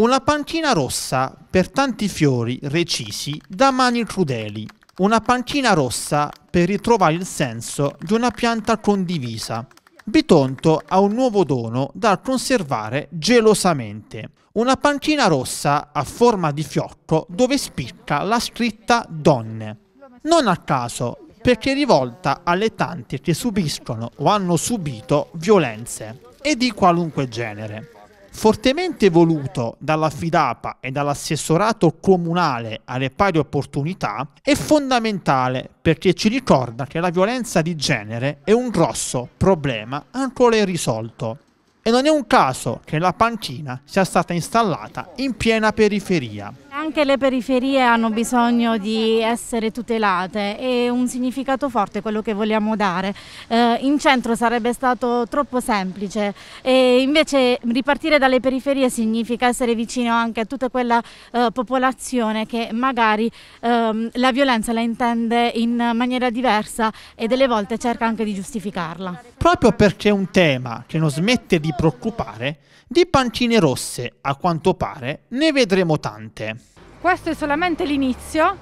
Una panchina rossa per tanti fiori recisi da mani crudeli. Una panchina rossa per ritrovare il senso di una pianta condivisa. Bitonto ha un nuovo dono da conservare gelosamente. Una panchina rossa a forma di fiocco dove spicca la scritta Donne. Non a caso, perché è rivolta alle tante che subiscono o hanno subito violenze e di qualunque genere fortemente voluto dalla FIDAPA e dall'assessorato comunale alle pari opportunità, è fondamentale perché ci ricorda che la violenza di genere è un grosso problema ancora irrisolto. E non è un caso che la panchina sia stata installata in piena periferia. Anche le periferie hanno bisogno di essere tutelate è un significato forte quello che vogliamo dare. Eh, in centro sarebbe stato troppo semplice e invece ripartire dalle periferie significa essere vicino anche a tutta quella eh, popolazione che magari ehm, la violenza la intende in maniera diversa e delle volte cerca anche di giustificarla. Proprio perché è un tema che non smette di preoccupare, di pancine rosse, a quanto pare, ne vedremo tante. Questo è solamente l'inizio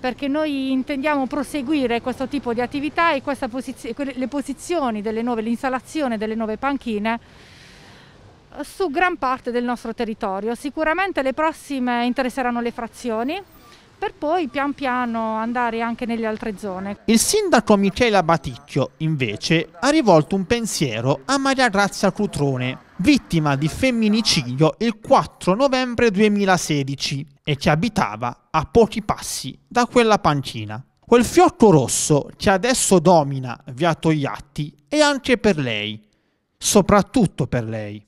perché noi intendiamo proseguire questo tipo di attività e posiz le posizioni delle nuove, l'installazione delle nuove panchine su gran parte del nostro territorio. Sicuramente le prossime interesseranno le frazioni, per poi pian piano andare anche nelle altre zone. Il sindaco Michela Baticchio, invece, ha rivolto un pensiero a Maria Grazia Cutrone, vittima di femminicidio il 4 novembre 2016 e che abitava a pochi passi da quella panchina. Quel fiocco rosso che adesso domina via Togliatti è anche per lei, soprattutto per lei.